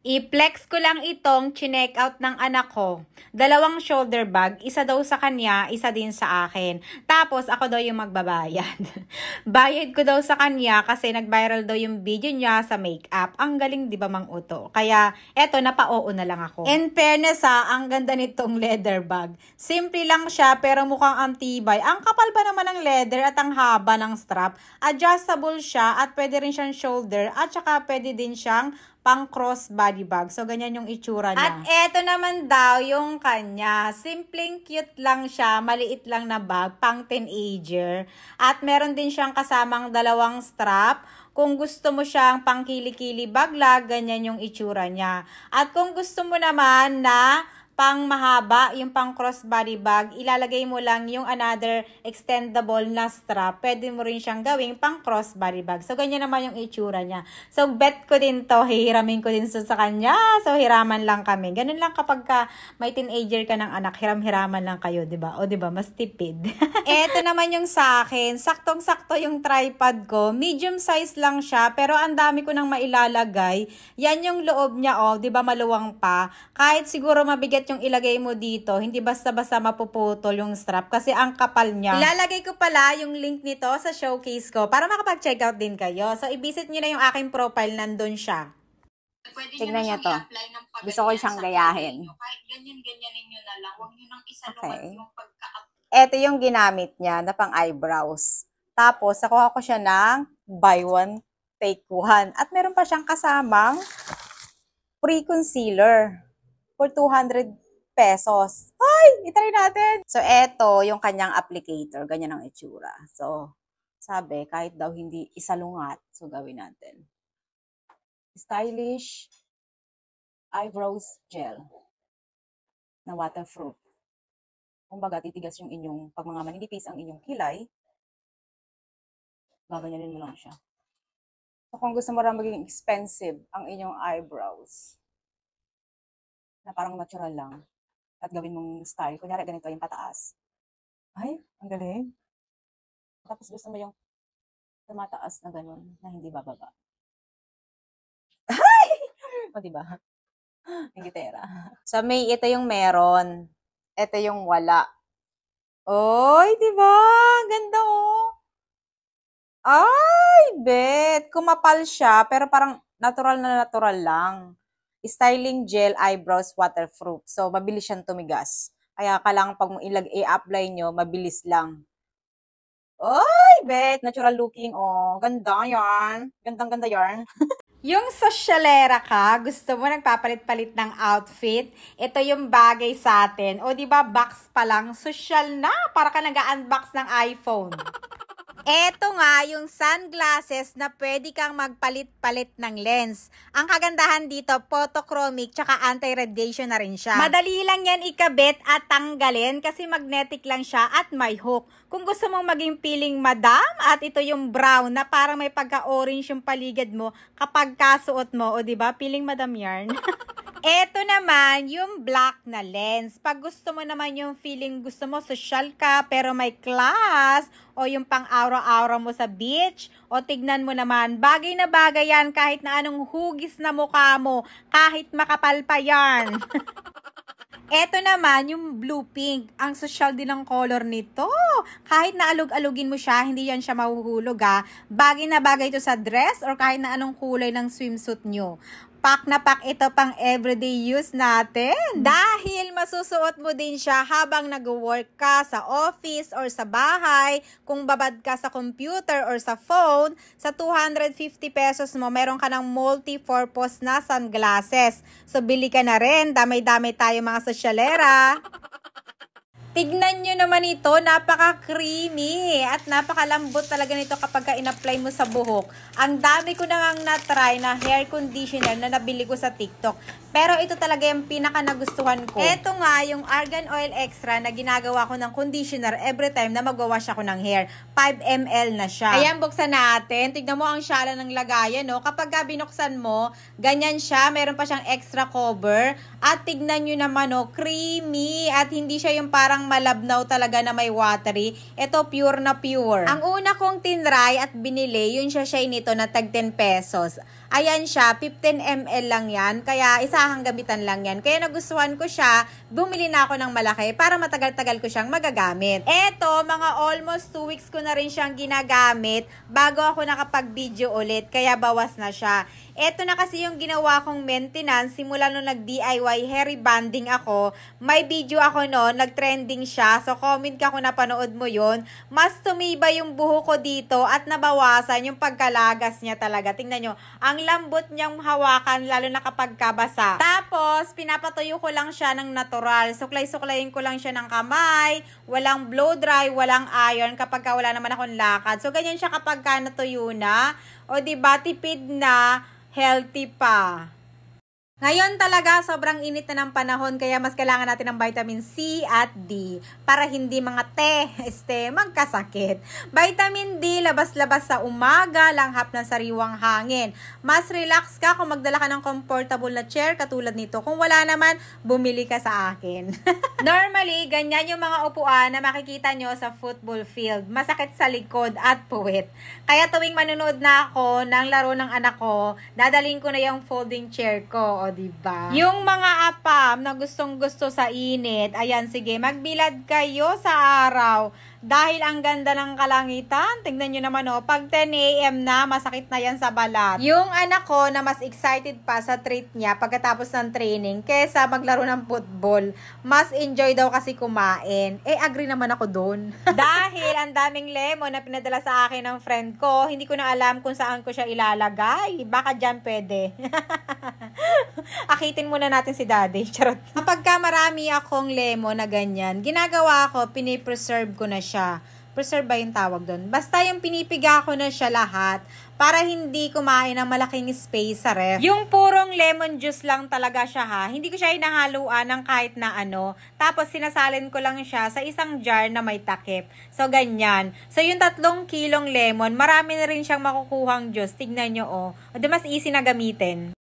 I-flex ko lang itong chinek out ng anak ko. Dalawang shoulder bag, isa daw sa kanya, isa din sa akin. Tapos ako daw yung magbabayad. Bayad ko daw sa kanya kasi nag-viral daw yung video niya sa makeup. Ang galing 'di ba Mang Uto? Kaya eto napao na lang ako. In fairness ha, ang ganda nitong leather bag. Simple lang siya pero mukhang antibay. Ang kapal pa naman ng leather at ang haba ng strap. Adjustable siya at pwede rin siyang shoulder at saka pwede din siyang pang crossbody body bag. So, ganyan yung itsura niya. At eto naman daw yung kanya. Simpleng cute lang siya. Maliit lang na bag. Pang teenager. At meron din siyang kasamang dalawang strap. Kung gusto mo siyang pang kili-kili bag lang, ganyan yung itsura niya. At kung gusto mo naman na pang mahaba, yung pang crossbody bag, ilalagay mo lang yung another extendable na strap. Pwede mo rin siyang gawing pang crossbody bag. So, ganyan naman yung itsura niya. So, bet ko din to, hihiramin ko din to sa kanya. So, hiraman lang kami. Ganun lang kapag ka may teenager ka ng anak, hiram-hiraman lang kayo, 'di ba? O 'di ba, mas tipid. Ito naman yung sa akin, saktong-sakto yung tripod ko. Medium size lang siya, pero ang dami ko nang mailalagay. Yan yung loob niya, oh, 'di ba, maluwang pa. Kahit siguro mabigat yung ilagay mo dito. Hindi basta-basta mapuputol yung strap kasi ang kapal niya. Ilalagay ko pala yung link nito sa showcase ko para makapag-check out din kayo. So, i-visit nyo na yung aking profile. Nandun siya. Pwede Tignan niya to. Gusto ko siyang gayahin. Kahit ganyan-ganyan ninyo na lang. Huwag nyo nang isalumat okay. yung pagka Ito yung ginamit niya na pang eyebrows. Tapos, nakuha ko siya ng buy one, take one. At meron pa siyang kasamang pre-concealer for 200 pesos. Ay, itry natin! So, eto yung kanyang applicator. Ganyan ang itsura. So, sabi, kahit daw hindi isalungat, so gawin natin. Stylish eyebrows gel na waterproof. Kumbaga, titigas yung inyong, pag mga maninipis ang inyong kilay, gaganyanin mo lang siya. So, kung gusto mo rin maging expensive ang inyong eyebrows, na parang natural lang at gawin mong style. Kunyari, ganito yung pataas. Ay, ang galing. Tapos gusto mo yung tumataas na ganun, na hindi bababa. Ay! o, diba? Ang gitera. So, may ito yung meron. Ito yung wala. Oy, di ba? Ganda oh. Ay, bet. Kumapal siya, pero parang natural na natural lang styling gel eyebrows waterproof. So, mabilis siyang tumigas. Kaya kailangan pag ilag i-apply nyo, mabilis lang. Oy, bet! Natural looking, oh. Ganda yan. Gandang-ganda yan. yung socialera ka, gusto mo nagpapalit-palit ng outfit, ito yung bagay sa atin. O, di ba box pa lang, social na. Para ka nag-unbox ng iPhone. Eto nga yung sunglasses na pwede kang magpalit-palit ng lens. Ang kagandahan dito, photochromic tsaka anti-radiation na rin siya. Madali lang yan ikabit at tanggalin kasi magnetic lang siya at may hook. Kung gusto mong maging piling madam at ito yung brown na parang may pagka-orange yung paligid mo kapag kasuot mo, o ba diba? Piling madam yarn. Ito naman, yung black na lens. Pag gusto mo naman yung feeling, gusto mo social ka, pero may class, o yung pang-araw-araw mo sa beach, o tignan mo naman, bagay na bagay yan kahit na anong hugis na mukha mo, kahit makapal pa yan. Ito naman, yung blue pink. Ang social din ang color nito. Kahit na alog-alugin mo siya, hindi yan siya mahuhulog ha. Bagay na bagay ito sa dress or kahit na anong kulay ng swimsuit nyo pack na pack ito pang everyday use natin. Hmm. Dahil masusuot mo din siya habang nag-work ka sa office or sa bahay, kung babad ka sa computer or sa phone, sa 250 pesos mo, meron ka ng multi-purpose na sunglasses. So, bili ka na rin. Damay-damay tayo mga socialera. Tignan nyo naman ito, napaka-creamy at napakalambot talaga nito kapag ka in-apply mo sa buhok. Ang dami ko nang na-try na hair conditioner na nabili ko sa TikTok. Pero ito talaga yung pinaka nagustuhan ko. Ito nga yung argan oil extra na ginagawa ko ng conditioner every time na magwawash ako ng hair. 5 ml na siya. Ayan, buksan natin. Tignan mo ang shala ng lagayan. No? Kapag binuksan mo, ganyan siya. Meron pa siyang extra cover. At tignan nyo naman, no? creamy at hindi siya yung parang sobrang malabnaw talaga na may watery. Ito pure na pure. Ang una kong tinry at binili, yun siya siya nito na tag 10 pesos. Ayan siya, 15 ml lang yan. Kaya isahang gamitan lang yan. Kaya nagustuhan ko siya, bumili na ako ng malaki para matagal-tagal ko siyang magagamit. Eto, mga almost 2 weeks ko na rin siyang ginagamit bago ako nakapag-video ulit. Kaya bawas na siya. Eto na kasi yung ginawa kong maintenance simula nung nag-DIY hair banding ako. May video ako noon, nag-trending siya. So comment ka kung napanood mo yon. Mas tumiba yung buho ko dito at nabawasan yung pagkalagas niya talaga. Tingnan nyo, ang ang lambot niyang hawakan, lalo na kapag kabasa. Tapos, pinapatuyo ko lang siya ng natural. Suklay-suklayin ko lang siya ng kamay. Walang blow dry, walang iron kapag wala naman akong lakad. So, ganyan siya kapag ka natuyo na. O, diba, tipid na, healthy pa. Ngayon talaga sobrang init na ng panahon kaya mas kailangan natin ng vitamin C at D para hindi mga te este, magkasakit. Vitamin D labas-labas sa umaga, langhap ng sariwang hangin. Mas relax ka kung magdala ka ng comfortable na chair katulad nito. Kung wala naman, bumili ka sa akin. Normally, ganyan yung mga upuan na makikita nyo sa football field. Masakit sa likod at puwit. Kaya tuwing manunood na ako ng laro ng anak ko, dadaling ko na yung folding chair ko di ba? Yung mga apam na gustong-gusto sa init, ayan, sige, magbilad kayo sa araw. Dahil ang ganda ng kalangitan, tingnan nyo naman o, oh, pag 10 a.m. na, masakit na yan sa balat. Yung anak ko na mas excited pa sa treat niya pagkatapos ng training kesa maglaro ng football, mas enjoy daw kasi kumain. Eh, agree naman ako doon. Dahil ang daming lemon na pinadala sa akin ng friend ko, hindi ko na alam kung saan ko siya ilalagay. Baka dyan pwede. akitin muna natin si daddy. Charot. Kapag ka marami akong lemon na ganyan, ginagawa ko, pinipreserve ko na siya. Preserve ba yung tawag doon? Basta yung pinipiga ko na siya lahat para hindi kumain ng malaking space sa ref. Yung purong lemon juice lang talaga siya ha. Hindi ko siya inahaluan ng kahit na ano. Tapos sinasalin ko lang siya sa isang jar na may takip. So ganyan. So yung tatlong kilong lemon, marami na rin siyang makukuhang juice. Tignan nyo oh. O mas easy na gamitin.